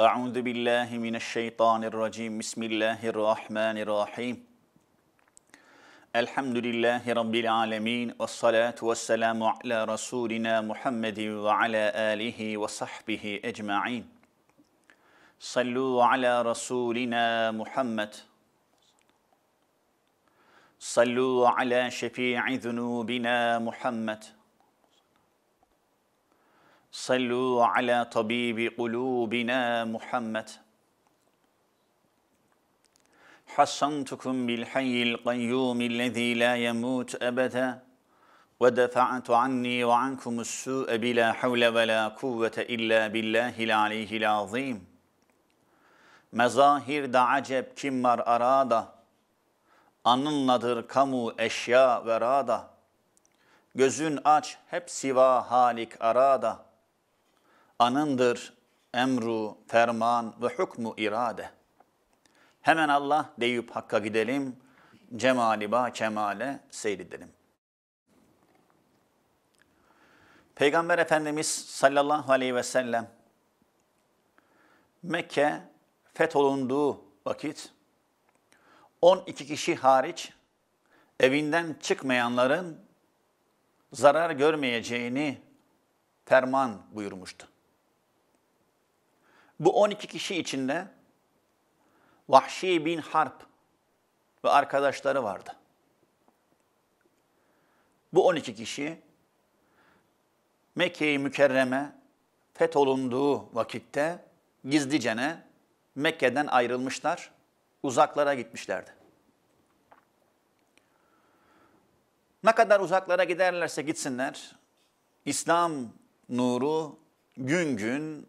أعوذ بالله من الشيطان الرجيم بسم الله الرحمن الرحيم الحمد لله رب العالمين والصلاة والسلام على رسولنا محمد وعلى آله وصحبه أجمعين صلوا على رسولنا محمد صلوا على شفيع ذنوبنا محمد صلوا على طبيب قلوبنا محمد حصنتكم بالحي القيوم الذي لا يموت أبدا ودفعت عني وعنكم السوء بلا حول ولا قوة إلا بالله العليه العظيم Mezahir da acep kim var arada, anınladır kamu eşya verada. Gözün aç hep siva halik arada.'' anındır emru, ferman ve hukmu irade. Hemen Allah deyip Hakk'a gidelim, cemali ba kemale seyredelim. Peygamber Efendimiz sallallahu aleyhi ve sellem Mekke fetholunduğu vakit 12 kişi hariç evinden çıkmayanların zarar görmeyeceğini ferman buyurmuştu. Bu 12 kişi içinde Vahşi bin Harp ve arkadaşları vardı. Bu 12 kişi Mekke-i Mükerreme fetholunduğu vakitte gizlicene Mekke'den ayrılmışlar, uzaklara gitmişlerdi. Ne kadar uzaklara giderlerse gitsinler, İslam nuru gün gün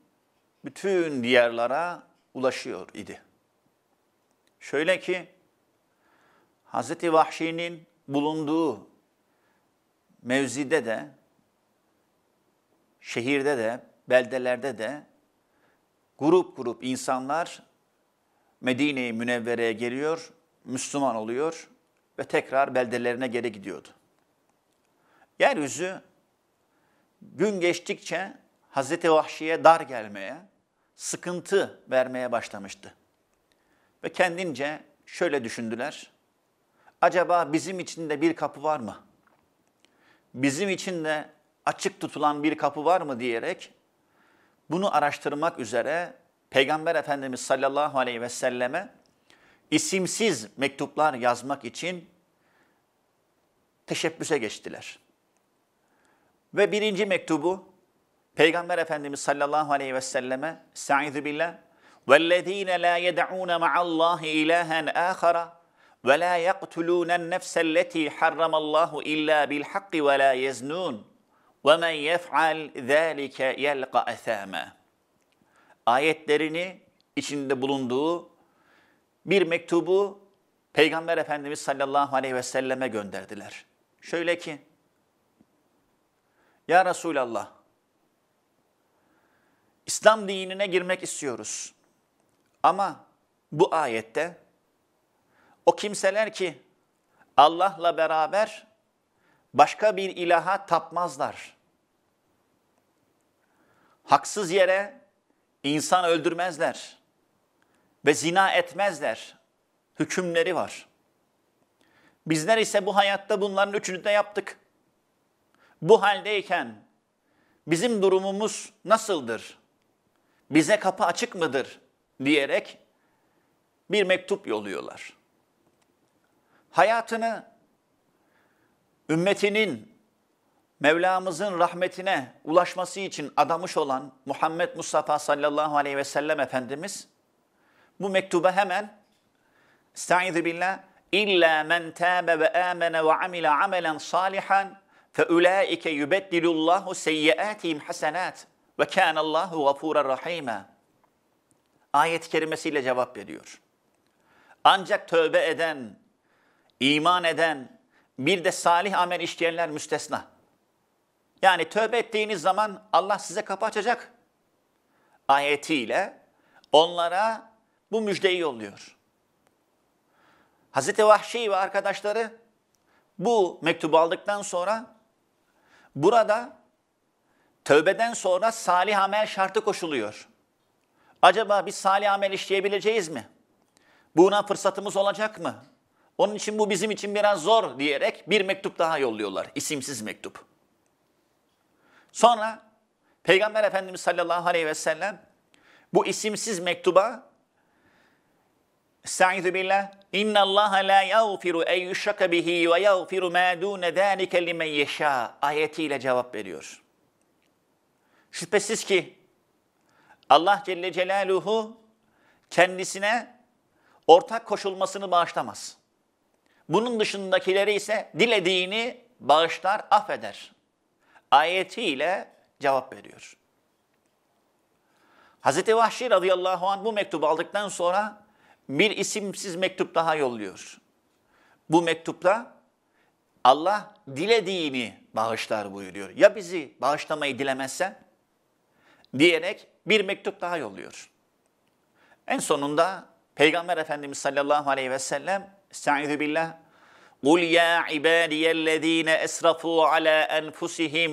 bütün diyarlara ulaşıyor idi. Şöyle ki Hz. Vahşi'nin bulunduğu mevzide de, şehirde de, beldelerde de grup grup insanlar Medine-i Münevvere'ye geliyor, Müslüman oluyor ve tekrar beldelerine geri gidiyordu. Yeryüzü gün geçtikçe Hazreti Vahşi'ye dar gelmeye, sıkıntı vermeye başlamıştı. Ve kendince şöyle düşündüler. Acaba bizim için de bir kapı var mı? Bizim için de açık tutulan bir kapı var mı diyerek bunu araştırmak üzere Peygamber Efendimiz sallallahu aleyhi ve selleme isimsiz mektuplar yazmak için teşebbüse geçtiler. Ve birinci mektubu Peygamber Efendimiz sallallahu aleyhi ve selleme Sa'idu billah وَالَّذ۪ينَ لَا يَدَعُونَ مَعَ اللّٰهِ اِلَٰهًا آخَرَ وَلَا يَقْتُلُونَ النَّفْسَ الَّتِي حَرَّمَ اللّٰهُ اِلَّا بِالْحَقِّ وَلَا يَزْنُونَ وَمَنْ يَفْعَلْ ذَٰلِكَ يَلْقَ أَثَامًا Ayetlerini içinde bulunduğu bir mektubu Peygamber Efendimiz sallallahu aleyhi ve selleme gönderdiler. Şöyle ki, Ya Resulallah, İslam dinine girmek istiyoruz. Ama bu ayette o kimseler ki Allah'la beraber başka bir ilaha tapmazlar. Haksız yere insan öldürmezler ve zina etmezler hükümleri var. Bizler ise bu hayatta bunların üçünü de yaptık. Bu haldeyken bizim durumumuz nasıldır? bize kapı açık mıdır diyerek bir mektup yolluyorlar. Hayatını ümmetinin Mevlamızın rahmetine ulaşması için adamış olan Muhammed Mustafa sallallahu aleyhi ve sellem Efendimiz bu mektuba hemen Estaizu billah illa men tâbe ve âmene ve amile amelen salihan fe ulaike yubeddilullahu seyyiâtihim hasenât. Ve kana Allahu gafurar rahime. Ayet-i kerimesiyle cevap veriyor. Ancak tövbe eden, iman eden, bir de salih amel işleyenler müstesna. Yani tövbe ettiğiniz zaman Allah size kapı açacak ayetiyle onlara bu müjdeyi yolluyor. Hazreti Vahşi ve arkadaşları bu mektubu aldıktan sonra burada Tövbeden sonra salih amel şartı koşuluyor. Acaba biz salih amel işleyebileceğiz mi? Buna fırsatımız olacak mı? Onun için bu bizim için biraz zor diyerek bir mektup daha yolluyorlar. İsimsiz mektup. Sonra Peygamber Efendimiz sallallahu aleyhi ve sellem bu isimsiz mektuba Estaizu billah. İnna Allah la yağfiru en yüşraka bihi ve yağfiru ma dune zâlike limen yeşâ. Ayetiyle cevap veriyor. Şüphesiz ki Allah Celle Celaluhu kendisine ortak koşulmasını bağışlamaz. Bunun dışındakileri ise dilediğini bağışlar, affeder. Ayetiyle cevap veriyor. Hz. Vahşi radıyallahu anh bu mektubu aldıktan sonra bir isimsiz mektup daha yolluyor. Bu mektupta Allah dilediğini bağışlar buyuruyor. Ya bizi bağışlamayı dilemezse? diyerek bir mektup daha yolluyor. En sonunda Peygamber Efendimiz sallallahu aleyhi ve sellem Estaizu billah قُلْ يَا عِبَادِيَ الَّذ۪ينَ أَسْرَفُوا عَلَى أَنْفُسِهِمْ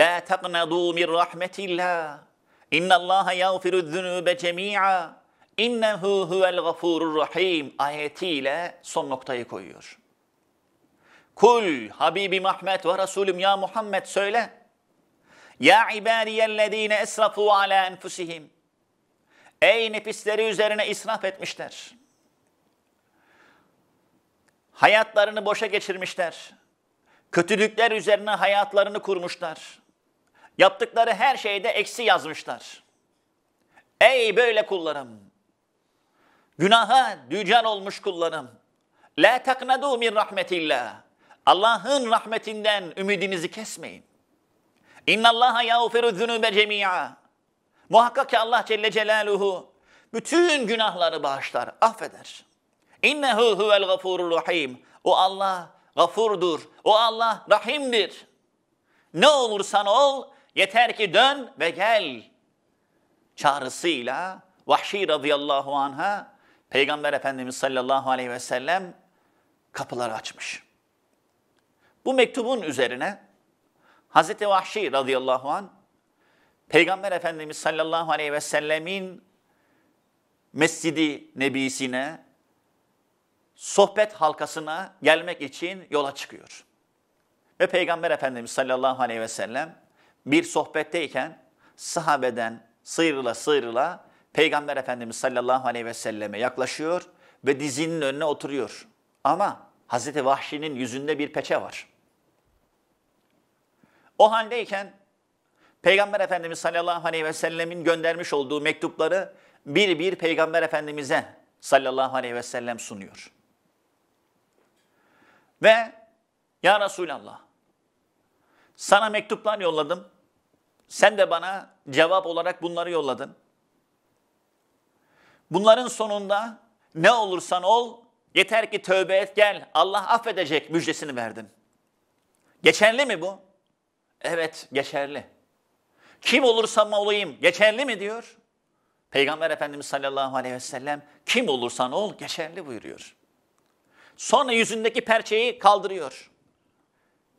لَا تَقْنَضُوا مِنْ رَحْمَةِ اللّٰهِ اِنَّ اللّٰهَ يَغْفِرُ الذُّنُوبَ جَمِيعًا اِنَّهُ هُوَ الْغَفُورُ الرَّحِيمُ ayetiyle son noktayı koyuyor. Kul Habibim Ahmet ve Resulüm ya Muhammed söyle. Ya ibadiyellezine esrafu ala enfusihim. Ey nefisleri üzerine israf etmişler. Hayatlarını boşa geçirmişler. Kötülükler üzerine hayatlarını kurmuşlar. Yaptıkları her şeyde eksi yazmışlar. Ey böyle kullarım! Günaha dücan olmuş kullarım. La taknadu min rahmetillah. Allah'ın rahmetinden ümidinizi kesmeyin. İnna Allaha yağfiru zunube cemia. Muhakkak ki Allah Celle Celaluhu bütün günahları bağışlar, affeder. İnnehu huvel gafurur rahim. O Allah gafurdur. O Allah rahimdir. Ne olursan ol, yeter ki dön ve gel. Çağrısıyla Vahşi radıyallahu anha Peygamber Efendimiz sallallahu aleyhi ve sellem kapıları açmış. Bu mektubun üzerine Hazreti Vahşi radıyallahu an Peygamber Efendimiz sallallahu aleyhi ve sellemin Mescidi Nebisi'ne sohbet halkasına gelmek için yola çıkıyor. Ve Peygamber Efendimiz sallallahu aleyhi ve sellem bir sohbetteyken sahabeden sıyrıla sıyrıla Peygamber Efendimiz sallallahu aleyhi ve selleme yaklaşıyor ve dizinin önüne oturuyor. Ama Hazreti Vahşi'nin yüzünde bir peçe var. O haldeyken Peygamber Efendimiz sallallahu aleyhi ve sellemin göndermiş olduğu mektupları bir bir Peygamber Efendimiz'e sallallahu aleyhi ve sellem sunuyor. Ve ya Resulallah sana mektuplar yolladım. Sen de bana cevap olarak bunları yolladın. Bunların sonunda ne olursan ol yeter ki tövbe et gel Allah affedecek müjdesini verdin. Geçerli mi bu? Evet geçerli. Kim olursam olayım geçerli mi diyor. Peygamber Efendimiz sallallahu aleyhi ve sellem kim olursan ol geçerli buyuruyor. Sonra yüzündeki perçeyi kaldırıyor.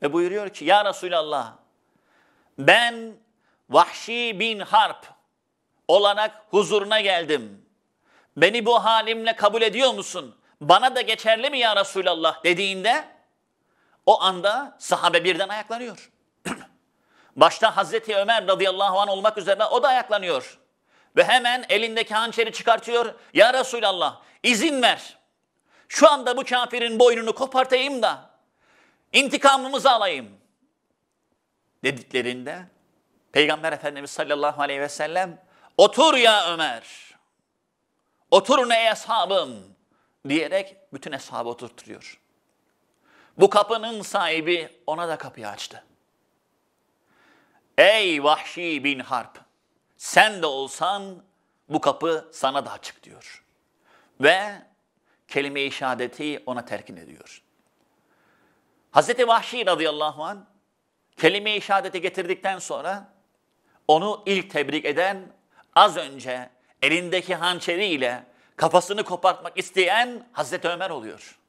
Ve buyuruyor ki ya Resulallah ben Vahşi bin Harp olanak huzuruna geldim. Beni bu halimle kabul ediyor musun? Bana da geçerli mi ya Resulallah dediğinde o anda sahabe birden ayaklanıyor. Başta Hazreti Ömer radıyallahu anh olmak üzere o da ayaklanıyor. Ve hemen elindeki hançeri çıkartıyor. Ya Resulallah izin ver. Şu anda bu kafirin boynunu kopartayım da intikamımızı alayım. Dediklerinde Peygamber Efendimiz sallallahu aleyhi ve sellem otur ya Ömer. Oturun ey ashabım diyerek bütün ashabı oturtuyor. Bu kapının sahibi ona da kapıyı açtı. Ey Vahşi bin Harp! Sen de olsan bu kapı sana da açık diyor. Ve kelime-i şehadeti ona terkin ediyor. Hazreti Vahşi radıyallahu an kelime-i şehadeti getirdikten sonra onu ilk tebrik eden az önce elindeki hançeriyle kafasını kopartmak isteyen Hazreti Ömer oluyor.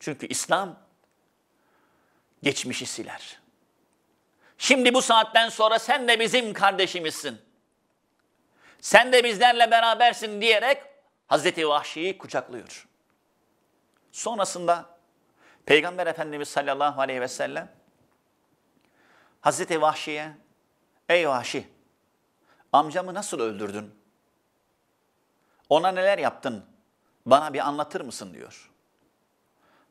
Çünkü İslam geçmişi siler. Şimdi bu saatten sonra sen de bizim kardeşimizsin. Sen de bizlerle berabersin diyerek Hazreti Vahşi'yi kucaklıyor. Sonrasında Peygamber Efendimiz sallallahu aleyhi ve sellem Hazreti Vahşi'ye ey Vahşi amcamı nasıl öldürdün? Ona neler yaptın? Bana bir anlatır mısın diyor.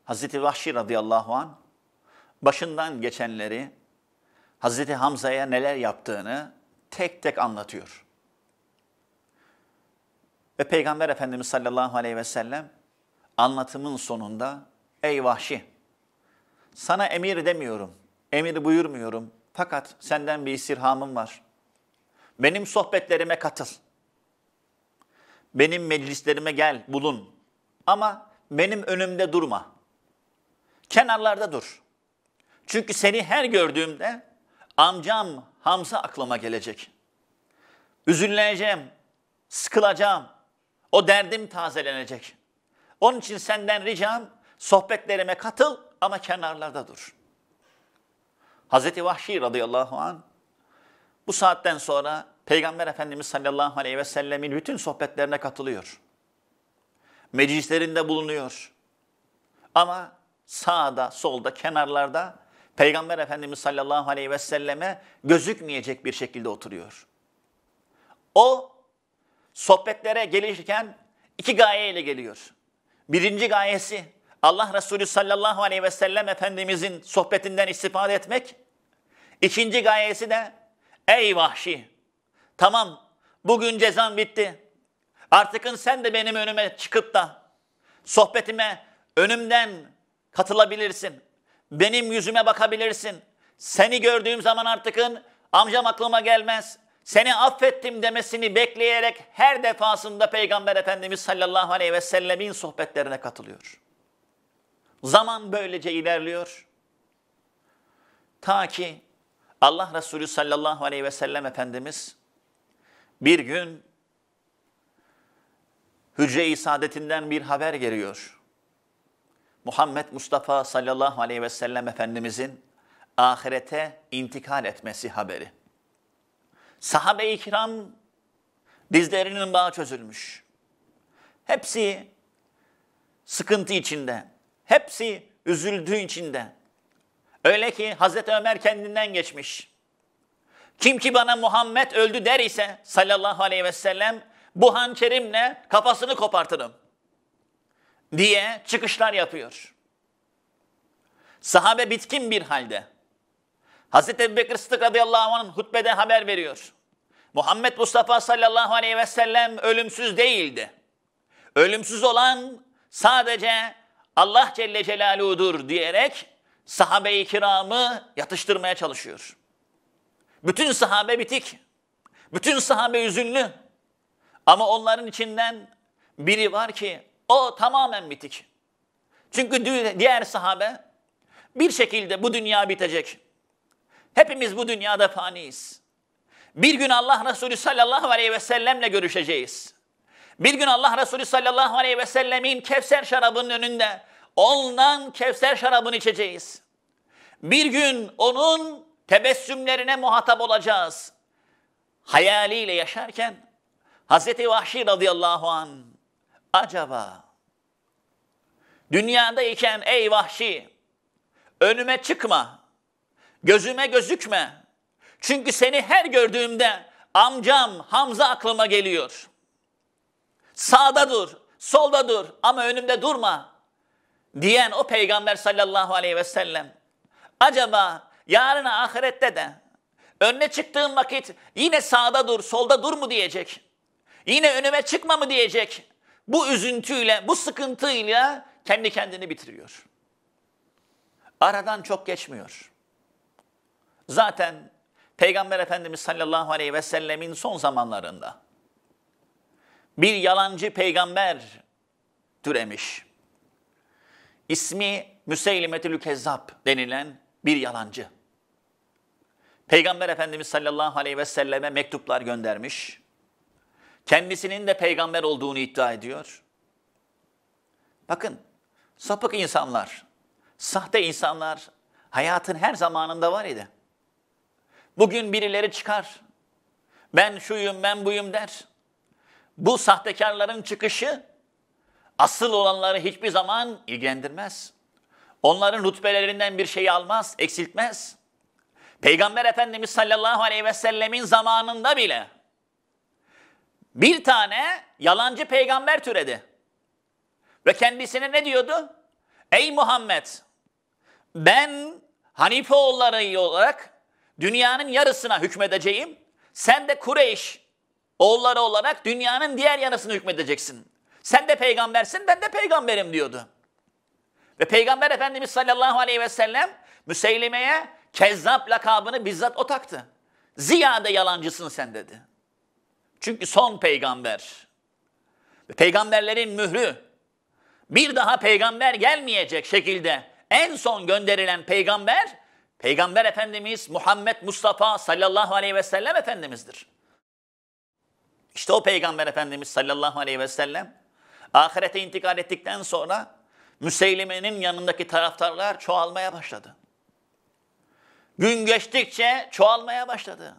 Hazreti Vahşi radıyallahu an başından geçenleri Hazreti Hamza'ya neler yaptığını tek tek anlatıyor. Ve Peygamber Efendimiz sallallahu aleyhi ve sellem anlatımın sonunda ey vahşi sana emir demiyorum, emir buyurmuyorum fakat senden bir istirhamım var. Benim sohbetlerime katıl. Benim meclislerime gel, bulun. Ama benim önümde durma. Kenarlarda dur. Çünkü seni her gördüğümde Amcam Hamza aklıma gelecek. Üzünleyeceğim, sıkılacağım. O derdim tazelenecek. Onun için senden ricam sohbetlerime katıl ama kenarlarda dur. Hazreti Vahşi radıyallahu an bu saatten sonra Peygamber Efendimiz sallallahu aleyhi ve sellemin bütün sohbetlerine katılıyor. Meclislerinde bulunuyor. Ama sağda, solda, kenarlarda Peygamber Efendimiz sallallahu aleyhi ve selleme gözükmeyecek bir şekilde oturuyor. O sohbetlere gelirken iki gayeyle geliyor. Birinci gayesi Allah Resulü sallallahu aleyhi ve sellem Efendimizin sohbetinden istifade etmek. İkinci gayesi de ey vahşi tamam bugün cezan bitti. Artıkın sen de benim önüme çıkıp da sohbetime önümden katılabilirsin. Benim yüzüme bakabilirsin. Seni gördüğüm zaman artıkın amcam aklıma gelmez. Seni affettim demesini bekleyerek her defasında Peygamber Efendimiz sallallahu aleyhi ve sellemin sohbetlerine katılıyor. Zaman böylece ilerliyor. Ta ki Allah Resulü sallallahu aleyhi ve sellem Efendimiz bir gün hücre-i saadetinden bir haber geliyor. Muhammed Mustafa sallallahu aleyhi ve sellem Efendimizin ahirete intikal etmesi haberi. Sahabe-i kiram dizlerinin bağı çözülmüş. Hepsi sıkıntı içinde, hepsi üzüldüğü içinde. Öyle ki Hazreti Ömer kendinden geçmiş. Kim ki bana Muhammed öldü der ise sallallahu aleyhi ve sellem bu hançerimle kafasını kopartırım.'' diye çıkışlar yapıyor. Sahabe bitkin bir halde. Hazreti Ebu Bekir Sıddık radıyallahu anh'ın hutbede haber veriyor. Muhammed Mustafa sallallahu aleyhi ve sellem ölümsüz değildi. Ölümsüz olan sadece Allah Celle Celaluhu'dur diyerek sahabe-i kiramı yatıştırmaya çalışıyor. Bütün sahabe bitik. Bütün sahabe üzünlü. Ama onların içinden biri var ki o tamamen bitik. Çünkü diğer sahabe bir şekilde bu dünya bitecek. Hepimiz bu dünyada faniyiz. Bir gün Allah Resulü sallallahu aleyhi ve sellemle görüşeceğiz. Bir gün Allah Resulü sallallahu aleyhi ve sellemin Kevser şarabının önünde ondan Kevser şarabını içeceğiz. Bir gün onun tebessümlerine muhatap olacağız. Hayaliyle yaşarken Hazreti Vahşi radıyallahu an acaba iken ey vahşi önüme çıkma, gözüme gözükme. Çünkü seni her gördüğümde amcam Hamza aklıma geliyor. Sağda dur, solda dur ama önümde durma diyen o peygamber sallallahu aleyhi ve sellem acaba yarın ahirette de önüne çıktığım vakit yine sağda dur, solda dur mu diyecek? Yine önüme çıkma mı diyecek? bu üzüntüyle, bu sıkıntıyla kendi kendini bitiriyor. Aradan çok geçmiyor. Zaten Peygamber Efendimiz sallallahu aleyhi ve sellemin son zamanlarında bir yalancı peygamber türemiş. İsmi Müseylimetül Kezzab denilen bir yalancı. Peygamber Efendimiz sallallahu aleyhi ve selleme mektuplar göndermiş. Kendisinin de peygamber olduğunu iddia ediyor. Bakın sapık insanlar, sahte insanlar hayatın her zamanında var idi. Bugün birileri çıkar. Ben şuyum, ben buyum der. Bu sahtekarların çıkışı asıl olanları hiçbir zaman ilgilendirmez. Onların rütbelerinden bir şey almaz, eksiltmez. Peygamber Efendimiz sallallahu aleyhi ve sellemin zamanında bile bir tane yalancı peygamber türedi. Ve kendisine ne diyordu? Ey Muhammed ben Hanife oğulları olarak dünyanın yarısına hükmedeceğim. Sen de Kureyş oğulları olarak dünyanın diğer yarısına hükmedeceksin. Sen de peygambersin ben de peygamberim diyordu. Ve Peygamber Efendimiz sallallahu aleyhi ve sellem Müseylime'ye Kezzap lakabını bizzat o taktı. Ziyade yalancısın sen dedi. Çünkü son peygamber. Peygamberlerin mührü. Bir daha peygamber gelmeyecek şekilde en son gönderilen peygamber Peygamber Efendimiz Muhammed Mustafa sallallahu aleyhi ve sellem Efendimiz'dir. İşte o Peygamber Efendimiz sallallahu aleyhi ve sellem ahirete intikal ettikten sonra Müseylime'nin yanındaki taraftarlar çoğalmaya başladı. Gün geçtikçe çoğalmaya başladı.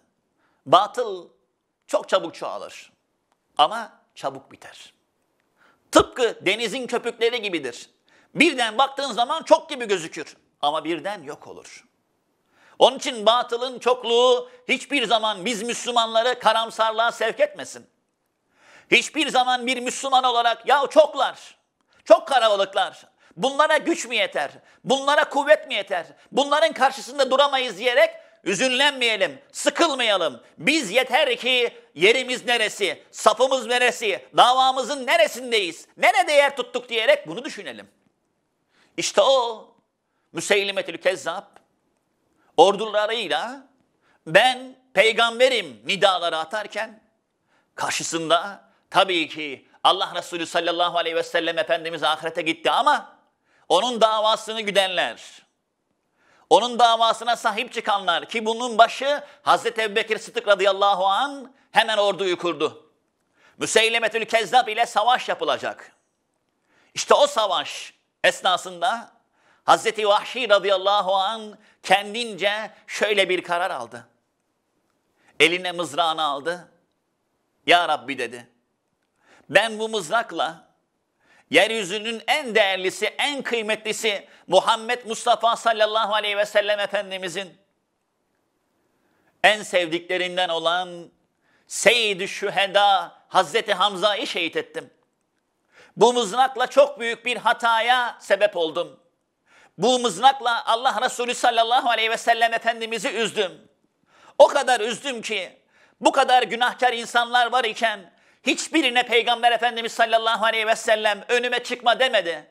Batıl çok çabuk çoğalır ama çabuk biter. Tıpkı denizin köpükleri gibidir. Birden baktığın zaman çok gibi gözükür ama birden yok olur. Onun için batılın çokluğu hiçbir zaman biz Müslümanları karamsarlığa sevk etmesin. Hiçbir zaman bir Müslüman olarak ya çoklar, çok karabalıklar, bunlara güç mü yeter, bunlara kuvvet mi yeter, bunların karşısında duramayız diyerek üzünlenmeyelim, sıkılmayalım. Biz yeter ki yerimiz neresi, safımız neresi, davamızın neresindeyiz, nerede yer tuttuk diyerek bunu düşünelim. İşte o Müseylimetül Kezzap ordularıyla ben peygamberim nidaları atarken karşısında tabii ki Allah Resulü sallallahu aleyhi ve sellem Efendimiz ahirete gitti ama onun davasını güdenler, onun davasına sahip çıkanlar ki bunun başı Hazreti Ebubekir Sıddık radıyallahu an hemen orduyu kurdu. Müseylemetül Kezzab ile savaş yapılacak. İşte o savaş esnasında Hazreti Vahşi radıyallahu an kendince şöyle bir karar aldı. Eline mızrağını aldı. Ya Rabbi dedi. Ben bu mızrakla yeryüzünün en değerlisi, en kıymetlisi Muhammed Mustafa sallallahu aleyhi ve sellem Efendimizin en sevdiklerinden olan Seyyid-i Şüheda Hazreti Hamza'yı şehit ettim. Bu mızrakla çok büyük bir hataya sebep oldum. Bu mızrakla Allah Resulü sallallahu aleyhi ve sellem Efendimiz'i üzdüm. O kadar üzdüm ki bu kadar günahkar insanlar var iken Hiçbirine Peygamber Efendimiz sallallahu aleyhi ve sellem önüme çıkma demedi.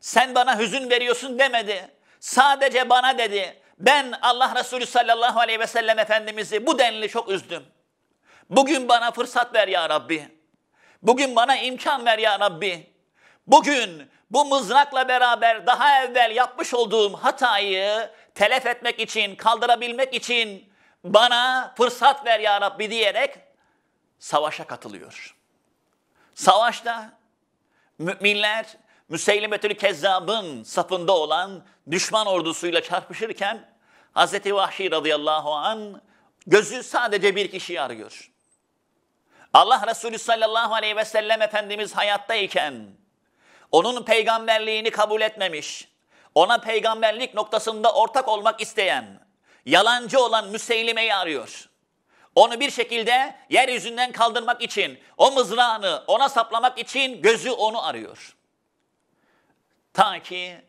Sen bana hüzün veriyorsun demedi. Sadece bana dedi. Ben Allah Resulü sallallahu aleyhi ve sellem Efendimiz'i bu denli çok üzdüm. Bugün bana fırsat ver ya Rabbi. Bugün bana imkan ver ya Rabbi. Bugün bu mızrakla beraber daha evvel yapmış olduğum hatayı telef etmek için, kaldırabilmek için bana fırsat ver ya Rabbi diyerek savaşa katılıyor. Savaşta müminler Müseylimetül Kezzab'ın sapında olan düşman ordusuyla çarpışırken Hz. Vahşi radıyallahu an gözü sadece bir kişiyi arıyor. Allah Resulü sallallahu aleyhi ve sellem Efendimiz hayattayken onun peygamberliğini kabul etmemiş, ona peygamberlik noktasında ortak olmak isteyen, yalancı olan Müseylime'yi arıyor. Onu bir şekilde yeryüzünden kaldırmak için, o mızrağını ona saplamak için gözü onu arıyor. Ta ki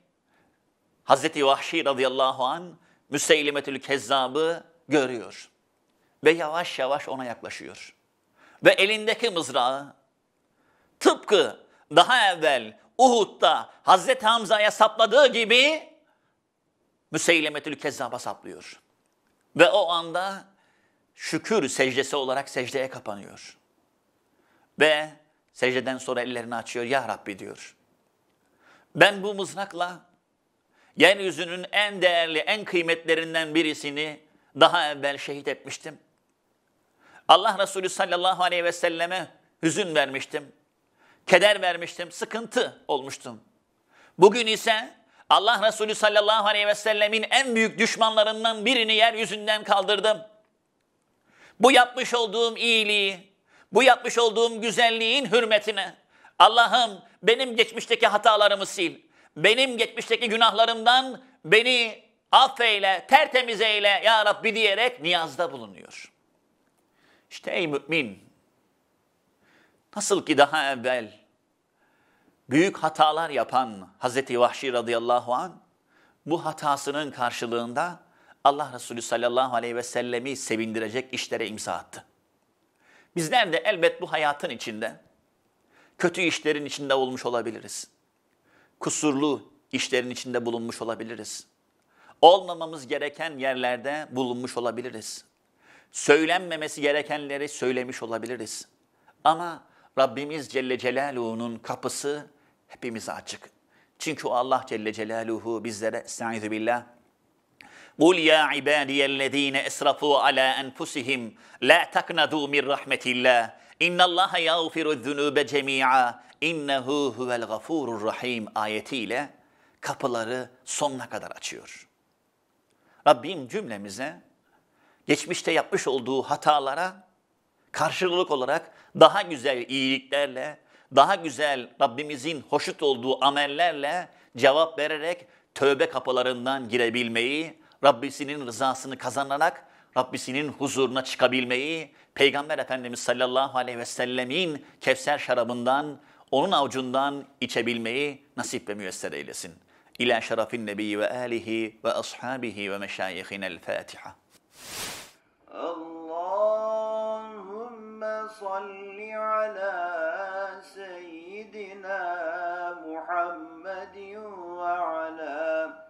Hazreti Vahşi radıyallahu an Müseylimetül Kezzab'ı görüyor. Ve yavaş yavaş ona yaklaşıyor. Ve elindeki mızrağı tıpkı daha evvel Uhud'da Hazreti Hamza'ya sapladığı gibi Müseylimetül Kezzab'a saplıyor. Ve o anda şükür secdesi olarak secdeye kapanıyor. Ve secdeden sonra ellerini açıyor. Ya Rabbi diyor. Ben bu mızrakla yeryüzünün en değerli, en kıymetlerinden birisini daha evvel şehit etmiştim. Allah Resulü sallallahu aleyhi ve selleme hüzün vermiştim. Keder vermiştim, sıkıntı olmuştum. Bugün ise Allah Resulü sallallahu aleyhi ve sellemin en büyük düşmanlarından birini yeryüzünden kaldırdım. Bu yapmış olduğum iyiliği, bu yapmış olduğum güzelliğin hürmetine Allah'ım benim geçmişteki hatalarımı sil. Benim geçmişteki günahlarımdan beni affeyle, tertemiz eyle ya Rabbi diyerek niyazda bulunuyor. İşte ey mümin, nasıl ki daha evvel büyük hatalar yapan Hazreti Vahşi radıyallahu an bu hatasının karşılığında Allah Resulü sallallahu aleyhi ve sellemi sevindirecek işlere imza attı. Bizler de elbet bu hayatın içinde, kötü işlerin içinde olmuş olabiliriz. Kusurlu işlerin içinde bulunmuş olabiliriz. Olmamamız gereken yerlerde bulunmuş olabiliriz. Söylenmemesi gerekenleri söylemiş olabiliriz. Ama Rabbimiz Celle Celaluhu'nun kapısı hepimize açık. Çünkü Allah Celle Celaluhu bizlere, estaizu billah, قُلْ يَا عِبَادِيَ الَّذ۪ينَ اَسْرَفُوا عَلَى أَنْفُسِهِمْ لَا تَقْنَدُوا مِنْ رَحْمَةِ اللّٰهِ اِنَّ اللّٰهَ يَغْفِرُ الذُّنُوبَ جَمِيعًا اِنَّهُ هُوَ الْغَفُورُ rahim ayetiyle kapıları sonuna kadar açıyor. Rabbim cümlemize geçmişte yapmış olduğu hatalara karşılık olarak daha güzel iyiliklerle, daha güzel Rabbimizin hoşut olduğu amellerle cevap vererek tövbe kapılarından girebilmeyi, Rabbisinin rızasını kazanarak Rabbisinin huzuruna çıkabilmeyi, Peygamber Efendimiz sallallahu aleyhi ve sellemin Kevser şarabından, onun avucundan içebilmeyi nasip ve müyesser eylesin. İlâ şerafin nebi ve âlihi ve ashabihi ve el Fatiha. Allahümme salli ala seyyidina Muhammedin ve ala